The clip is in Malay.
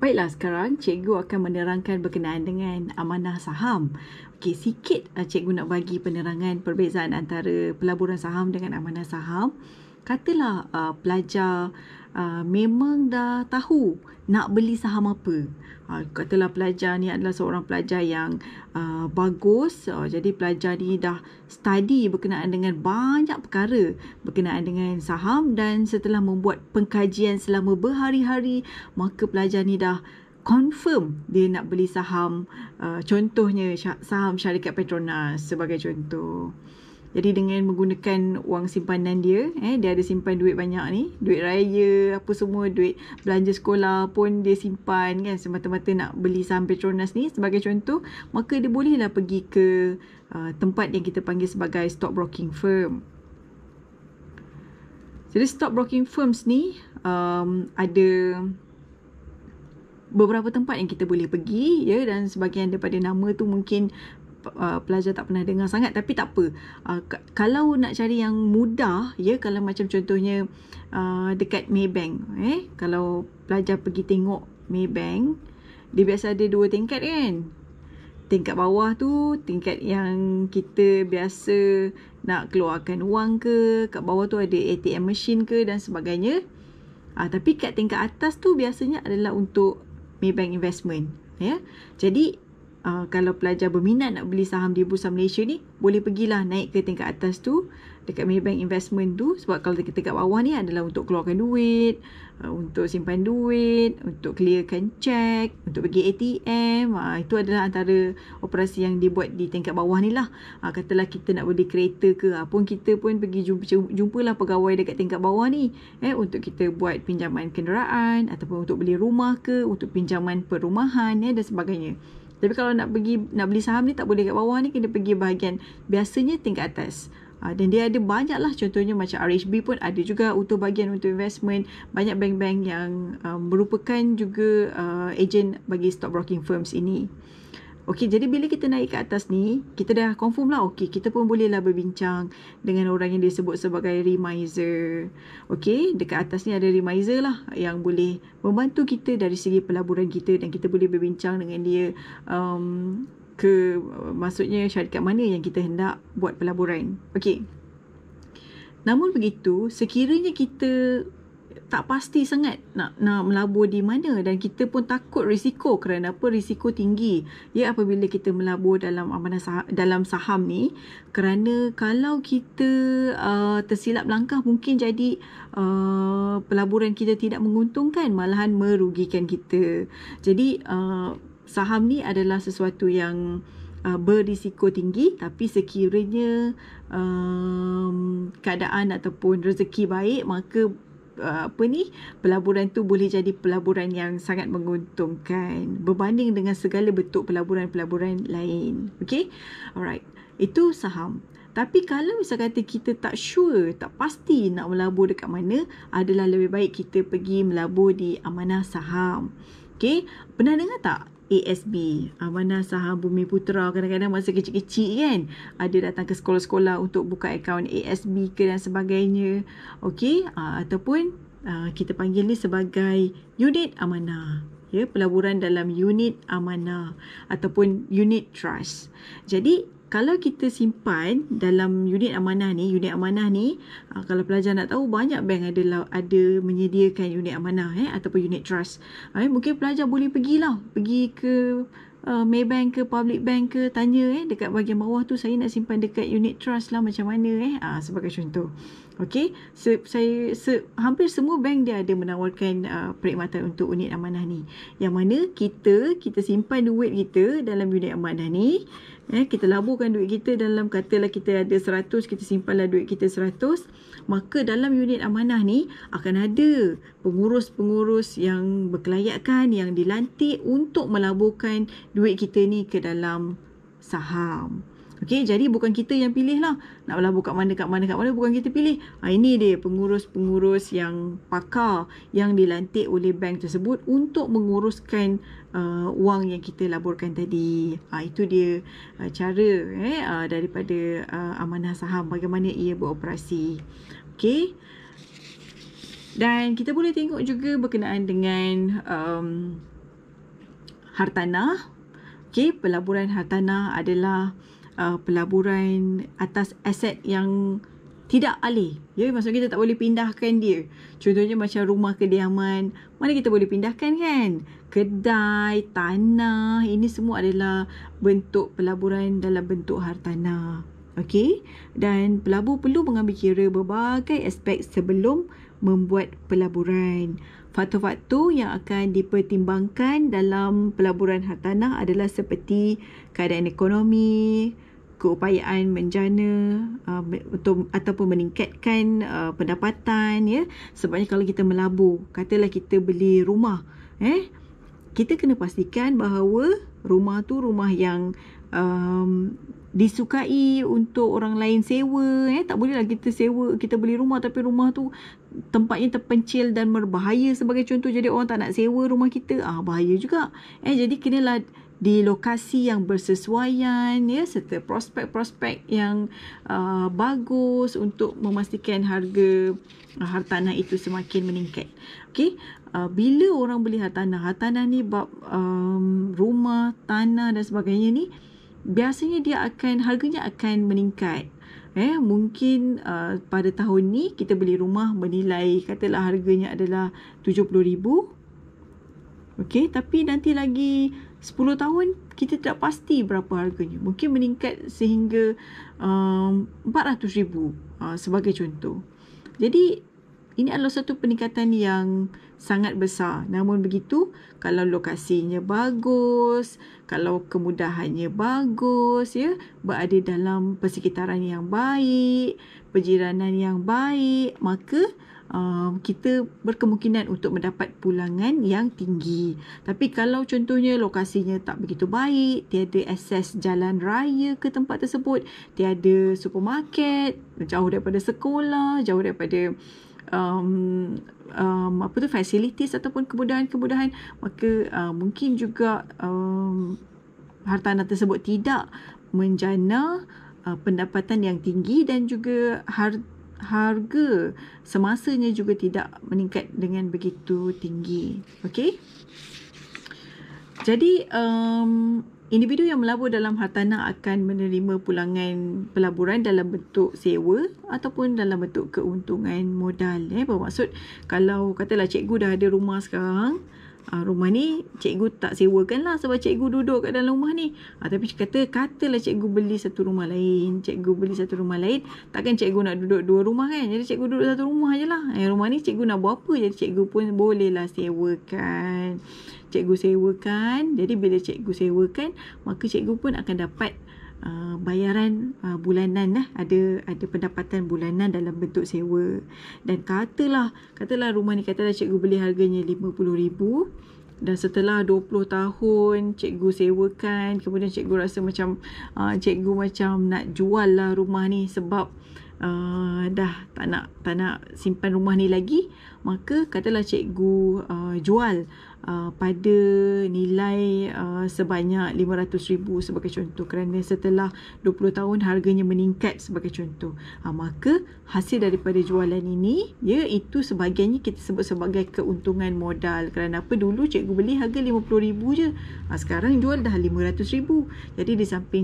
Baiklah sekarang cikgu akan menerangkan berkenaan dengan amanah saham. Okey sikit eh, cikgu nak bagi penerangan perbezaan antara pelaburan saham dengan amanah saham katalah uh, pelajar uh, memang dah tahu nak beli saham apa. Uh, katalah pelajar ni adalah seorang pelajar yang uh, bagus. Uh, jadi pelajar ni dah study berkenaan dengan banyak perkara berkenaan dengan saham dan setelah membuat pengkajian selama berhari-hari, maka pelajar ni dah confirm dia nak beli saham uh, contohnya saham syarikat Petronas sebagai contoh. Jadi dengan menggunakan wang simpanan dia, eh, dia ada simpan duit banyak ni. Duit raya, apa semua, duit belanja sekolah pun dia simpan kan semata-mata nak beli saham Petronas ni sebagai contoh. Maka dia bolehlah pergi ke uh, tempat yang kita panggil sebagai broking firm. Jadi broking firms ni um, ada beberapa tempat yang kita boleh pergi ya dan sebagian daripada nama tu mungkin uh, pelajar tak pernah dengar sangat tapi tak apa. Uh, kalau nak cari yang mudah ya kalau macam contohnya uh, dekat Maybank eh kalau pelajar pergi tengok Maybank dia biasa ada dua tingkat kan. Tingkat bawah tu tingkat yang kita biasa nak keluarkan wang ke, kat bawah tu ada ATM machine ke dan sebagainya. Ah uh, tapi kat tingkat atas tu biasanya adalah untuk Maybank investment ya. Jadi uh, kalau pelajar berminat nak beli saham di Bursa Malaysia ni, boleh pergilah naik ke tingkat atas tu dekat Maybank Investment tu sebab kalau tingkat bawah ni adalah untuk keluarkan duit, uh, untuk simpan duit, untuk clearkan cek, untuk pergi ATM. Uh, ah, itu adalah antara operasi yang dibuat di tingkat bawah ni lah. Uh, katalah kita nak beli kereta ke apun kita pun pergi jumpa, jumpalah pegawai dekat tingkat bawah ni eh, untuk kita buat pinjaman kenderaan ataupun untuk beli rumah ke, untuk pinjaman perumahan eh, dan sebagainya. Tapi kalau nak pergi nak beli saham ni tak boleh kat bawah ni kena pergi bahagian biasanya tingkat atas. Ha, dan dia ada banyak lah contohnya macam RHB pun ada juga untuk bahagian untuk investment banyak bank-bank yang um, merupakan juga uh, agent bagi stockbroking firms ini. Okey, jadi bila kita naik ke atas ni, kita dah confirm lah, okey, kita pun bolehlah berbincang dengan orang yang disebut sebagai remiser. Okey, dekat atas ni ada remiser lah yang boleh membantu kita dari segi pelaburan kita dan kita boleh berbincang dengan dia um, ke uh, maksudnya syarikat mana yang kita hendak buat pelaburan. Okey. Namun begitu, sekiranya kita tak pasti sangat nak nak melabur di mana dan kita pun takut risiko kerana apa risiko tinggi ya apabila kita melabur dalam amanah saham, dalam saham ni kerana kalau kita uh, tersilap langkah mungkin jadi uh, pelaburan kita tidak menguntungkan malahan merugikan kita jadi uh, saham ni adalah sesuatu yang Uh, berisiko tinggi tapi sekiranya um, keadaan ataupun rezeki baik maka Uh, apa ni pelaburan tu boleh jadi pelaburan yang sangat menguntungkan berbanding dengan segala bentuk pelaburan-pelaburan lain. Okay, alright. Itu saham. Tapi kalau misalkan kata kita tak sure, tak pasti nak melabur dekat mana, adalah lebih baik kita pergi melabur di amanah saham. Okay, pernah dengar tak ASB Amana Saham Bumi Putera kadang-kadang masa kecil-kecil kan ada datang ke sekolah-sekolah untuk buka akaun ASB ke dan sebagainya okey ah, ataupun ah, kita panggil ni sebagai unit amanah ya pelaburan dalam unit amanah ataupun unit trust jadi kalau kita simpan dalam unit amanah ni, unit amanah ni, uh, kalau pelajar nak tahu banyak bank ada ada menyediakan unit amanah eh ataupun unit trust. Ah, eh, mungkin pelajar boleh pergi lah, pergi ke uh, Maybank ke Public Bank ke tanya eh dekat bahagian bawah tu saya nak simpan dekat unit trust lah macam mana eh uh, sebagai contoh. Okey, so, saya so, hampir semua bank dia ada menawarkan uh, perkhidmatan untuk unit amanah ni. Yang mana kita kita simpan duit kita dalam unit amanah ni, eh, kita laburkan duit kita dalam katalah kita ada 100 kita simpanlah duit kita 100 maka dalam unit amanah ni akan ada pengurus-pengurus yang berkelayakan yang dilantik untuk melaburkan duit kita ni ke dalam saham. Okey, jadi bukan kita yang pilih lah. Nak lah buka mana, kat mana, kat mana, bukan kita pilih. Ha, ini dia pengurus-pengurus yang pakar yang dilantik oleh bank tersebut untuk menguruskan uh, wang yang kita laburkan tadi. Ha, itu dia uh, cara eh, uh, daripada uh, amanah saham bagaimana ia beroperasi. Okey. Dan kita boleh tengok juga berkenaan dengan um, hartanah. Okey, pelaburan hartanah adalah uh, pelaburan atas aset yang tidak alih. Ya, maksudnya kita tak boleh pindahkan dia. Contohnya macam rumah kediaman, mana kita boleh pindahkan kan? Kedai, tanah, ini semua adalah bentuk pelaburan dalam bentuk hartanah. Okey? Dan pelabur perlu mengambil kira berbagai aspek sebelum membuat pelaburan. Faktor-faktor yang akan dipertimbangkan dalam pelaburan hartanah adalah seperti keadaan ekonomi, keupayaan menjana uh, untuk ataupun meningkatkan uh, pendapatan ya sebabnya kalau kita melabur katalah kita beli rumah eh kita kena pastikan bahawa rumah tu rumah yang um, disukai untuk orang lain sewa eh tak bolehlah kita sewa kita beli rumah tapi rumah tu tempatnya terpencil dan berbahaya sebagai contoh jadi orang tak nak sewa rumah kita ah bahaya juga eh jadi kena lah di lokasi yang bersesuaian ya serta prospek-prospek yang uh, bagus untuk memastikan harga uh, hartanah itu semakin meningkat. Okey, uh, bila orang beli hartanah, hartanah ni bab um, rumah, tanah dan sebagainya ni biasanya dia akan harganya akan meningkat. Eh, mungkin uh, pada tahun ni kita beli rumah bernilai katalah harganya adalah RM70,000 Okey, tapi nanti lagi 10 tahun kita tak pasti berapa harganya mungkin meningkat sehingga um, 400 ribu uh, sebagai contoh jadi ini adalah satu peningkatan yang sangat besar. Namun begitu, kalau lokasinya bagus, kalau kemudahannya bagus, ya, berada dalam persekitaran yang baik, perjiranan yang baik, maka uh, kita berkemungkinan untuk mendapat pulangan yang tinggi. Tapi kalau contohnya lokasinya tak begitu baik, tiada akses jalan raya ke tempat tersebut, tiada supermarket, jauh daripada sekolah, jauh daripada um, um, apa tu facilities ataupun kemudahan-kemudahan maka uh, mungkin juga um, hartanah tersebut tidak menjana uh, pendapatan yang tinggi dan juga har- harga semasanya juga tidak meningkat dengan begitu tinggi okey jadi um, Individu yang melabur dalam hartanah akan menerima pulangan pelaburan dalam bentuk sewa ataupun dalam bentuk keuntungan modal. Eh. Bermaksud kalau katalah cikgu dah ada rumah sekarang, ah, rumah ni cikgu tak sewakan lah sebab cikgu duduk kat dalam rumah ni. Ah, tapi kata, katalah cikgu beli satu rumah lain. Cikgu beli satu rumah lain, takkan cikgu nak duduk dua rumah kan? Jadi cikgu duduk satu rumah je lah. Eh, rumah ni cikgu nak buat apa jadi cikgu pun bolehlah sewakan cikgu sewakan. Jadi bila cikgu sewakan, maka cikgu pun akan dapat uh, bayaran uh, bulanan lah. Ada ada pendapatan bulanan dalam bentuk sewa. Dan katalah, katalah rumah ni katalah cikgu beli harganya RM50,000. Dan setelah 20 tahun cikgu sewakan, kemudian cikgu rasa macam uh, cikgu macam nak jual lah rumah ni sebab Uh, dah tak nak tak nak simpan rumah ni lagi maka katalah cikgu uh, jual Uh, pada nilai uh, sebanyak RM500,000 sebagai contoh kerana setelah 20 tahun harganya meningkat sebagai contoh uh, maka hasil daripada jualan ini ya itu sebagiannya kita sebut sebagai keuntungan modal kerana apa dulu cikgu beli harga RM50,000 je uh, sekarang jual dah RM500,000 jadi di samping